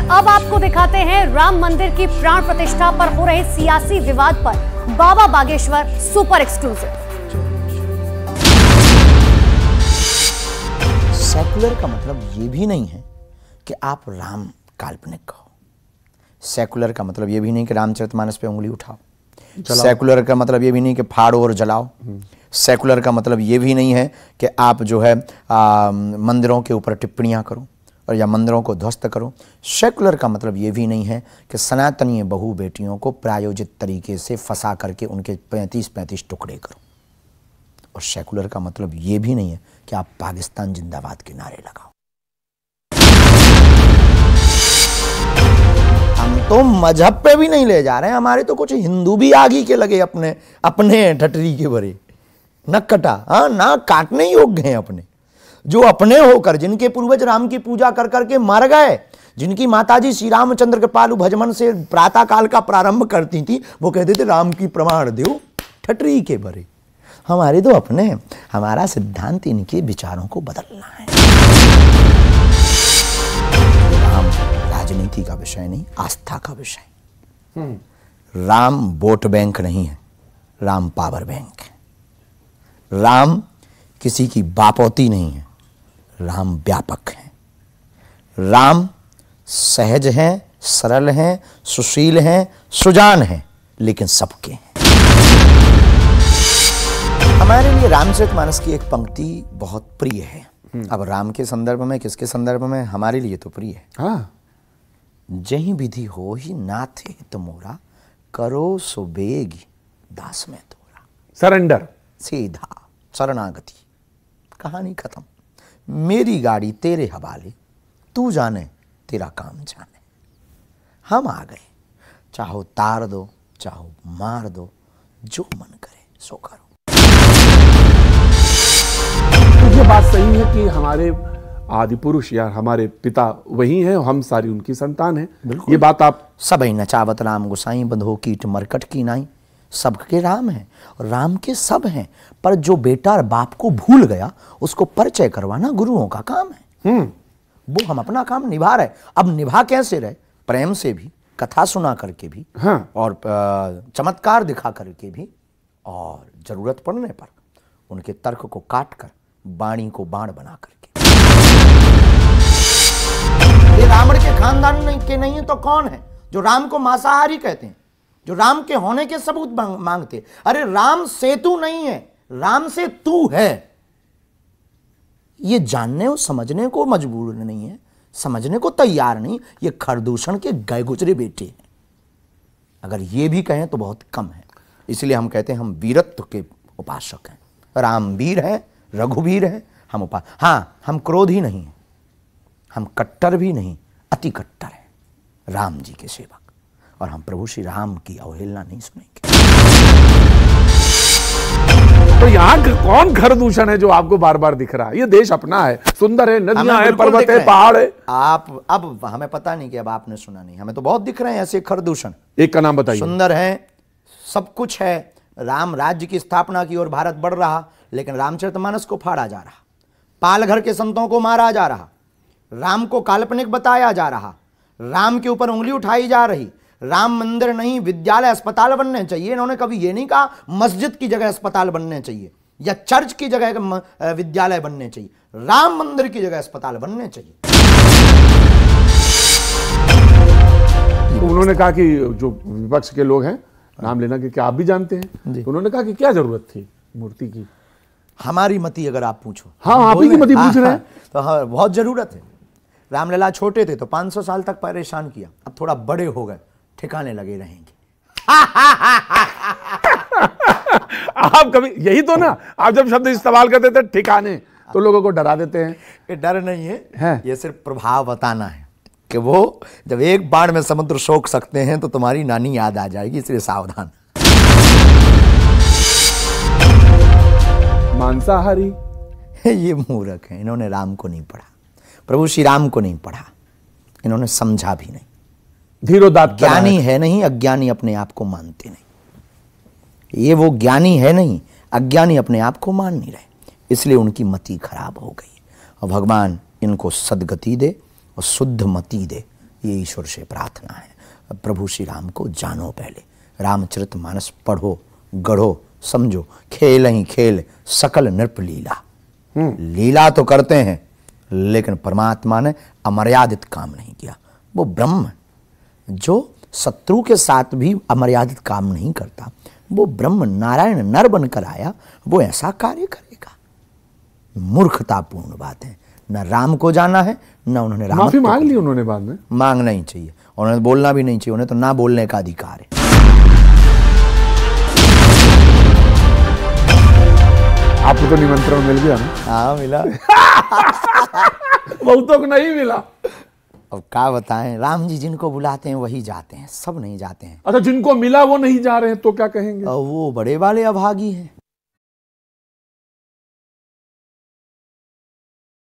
अब आपको दिखाते हैं राम मंदिर की प्राण प्रतिष्ठा पर हो रहे सियासी विवाद पर Baba Bageshwar super exclusive secular का मतलब ये भी नहीं है कि आप राम काल्पनिक कहो सेकुलर का मतलब ये भी नहीं कि रामचरितमानस पे उंगली उठाओ सेकुलर का मतलब ये भी नहीं कि फाड़ो और जलाओ हम्म। सेकुलर का मतलब ये भी नहीं है कि आप जो है आ, मंदिरों के ऊपर टिप्पणियां करो और या मंदिरों को ध्वस्त करो सेकुलर का मतलब ये भी नहीं है कि सनातनीय बहु बेटियों को प्रायोजित तरीके से फंसा करके उनके पैंतीस पैंतीस टुकड़े करो और सेकुलर का मतलब ये भी नहीं है कि आप पाकिस्तान जिंदाबाद के नारे लगाओ हम तो मजहब पे भी नहीं ले जा रहे हैं हमारे तो कुछ हिंदू भी आगे के लगे अपने अपने ठटरी के भरे कटा हाँ ना काटने योग्य हैं अपने जो अपने होकर जिनके पूर्वज राम की पूजा कर करके मर गए जिनकी माताजी श्री रामचंद्र के भजमन से प्रातः काल का प्रारंभ करती थी वो कहते थे राम की प्रमाण देव ठटरी के बरे हमारे तो अपने हमारा सिद्धांत इनके विचारों को बदलना है राम राजनीति का विषय नहीं आस्था का विषय हम्म। राम वोट बैंक नहीं है राम पावर बैंक है राम किसी की बापौती नहीं है राम व्यापक हैं राम सहज हैं सरल हैं सुशील हैं सुजान हैं लेकिन सबके हैं हमारे लिए रामचरित मानस की एक पंक्ति बहुत प्रिय है हम्म। अब राम के संदर्भ में किसके संदर्भ में हमारे लिए तो प्रिय है हाँ। जही विधि हो ही नाथे तुमोरा करो सो बेग दास में तोरा सरेंडर सीधा शरणागति कहानी खत्म मेरी गाड़ी तेरे हवाले तू जाने तेरा काम जाने हम आ गए चाहो तार दो चाहो मार दो जो मन करे सो करो तो ये बात सही है कि हमारे आदि पुरुष या हमारे पिता वही हैं हम सारी उनकी संतान हैं ये बात आप सबई नचावत राम गोसाई बंधो कीट मरकट की नाई सबके राम हैं राम के सब हैं पर जो बेटा और बाप को भूल गया उसको परिचय करवाना गुरुओं का काम है हम्म। वो हम अपना काम निभा रहे अब निभा कैसे रहे प्रेम से भी कथा सुना करके भी हाँ। और चमत्कार दिखा करके भी और जरूरत पड़ने पर उनके तर्क को काट कर बाणी को बाण बना करके ये रावण के खानदान के नहीं है तो कौन है जो राम को मांसाहारी कहते हैं जो राम के होने के सबूत मांगते अरे राम सेतु नहीं है राम से तू है ये जानने और समझने को मजबूर नहीं है समझने को तैयार नहीं ये खरदूषण के गए गुजरे बेटे हैं अगर ये भी कहें तो बहुत कम है इसलिए हम कहते हैं हम वीरत्व के उपासक हैं रामवीर हैं रघुवीर हैं हम उपास हाँ हम क्रोध ही नहीं हैं हम कट्टर भी नहीं अति कट्टर हैं राम जी के सेवा और हम प्रभु श्री राम की अवहेलना नहीं सुनेंगे तो यहाँ कौन घर दूषण है जो आपको बार बार दिख रहा है ये देश अपना है सुंदर है नदियां है पर्वत है पहाड़ है आप अब हमें पता नहीं कि अब आपने सुना नहीं हमें तो बहुत दिख रहे हैं ऐसे घर दूषण एक का नाम बताइए सुंदर है सब कुछ है राम राज्य की स्थापना की ओर भारत बढ़ रहा लेकिन रामचरितमानस को फाड़ा जा रहा पालघर के संतों को मारा जा रहा राम को काल्पनिक बताया जा रहा राम के ऊपर उंगली उठाई जा रही राम मंदिर नहीं विद्यालय अस्पताल बनने चाहिए इन्होंने कभी ये नहीं कहा मस्जिद की जगह अस्पताल बनने चाहिए या चर्च की जगह विद्यालय बनने चाहिए राम मंदिर की जगह अस्पताल बनने चाहिए तो उन्होंने कहा कि जो विपक्ष के लोग हैं नाम लेना कि क्या आप भी जानते हैं तो उन्होंने कहा कि क्या जरूरत थी मूर्ति की हमारी मती अगर आप पूछो हाँ आप ही की मती पूछ हाँ, रहे हाँ, हैं तो हाँ बहुत जरूरत है रामलला छोटे थे तो 500 साल तक परेशान किया अब थोड़ा बड़े हो गए ठिकाने लगे रहेंगे आप कभी यही तो ना आप जब शब्द इस्तेमाल करते थे ठिकाने तो लोगों को डरा देते हैं ये डर नहीं है, है? ये सिर्फ प्रभाव बताना है कि वो जब एक बाढ़ में समुद्र सोख सकते हैं तो तुम्हारी नानी याद आ जाएगी इसलिए सावधान मांसाहारी ये मूर्ख है इन्होंने राम को नहीं पढ़ा प्रभु श्री राम को नहीं पढ़ा इन्होंने समझा भी नहीं धीरोदात ज्ञानी है नहीं अज्ञानी अपने आप को मानते नहीं ये वो ज्ञानी है नहीं अज्ञानी अपने आप को मान नहीं रहे इसलिए उनकी मति खराब हो गई और भगवान इनको सदगति दे और शुद्ध मति दे ये ईश्वर से प्रार्थना है प्रभु श्री राम को जानो पहले रामचरित मानस पढ़ो गढ़ो समझो खेल ही खेल सकल नृप लीला हम्म। लीला तो करते हैं लेकिन परमात्मा ने अमर्यादित काम नहीं किया वो ब्रह्म जो शत्रु के साथ भी अमर्यादित काम नहीं करता वो ब्रह्म नारायण नर बनकर आया वो ऐसा कार्य करेगा मूर्खतापूर्ण बात है न राम को जाना है न उन्होंने राम माफी मांग ली उन्होंने बाद में मांगना ही चाहिए उन्होंने बोलना भी नहीं चाहिए उन्हें तो ना बोलने का अधिकार है आपको तो निमंत्रण मिल गया ना हाँ मिला बहुतों को नहीं मिला अब क्या बताएं राम जी जिनको बुलाते हैं वही जाते हैं सब नहीं जाते हैं अच्छा जिनको मिला वो नहीं जा रहे हैं तो क्या कहेंगे वो बड़े वाले अभागी हैं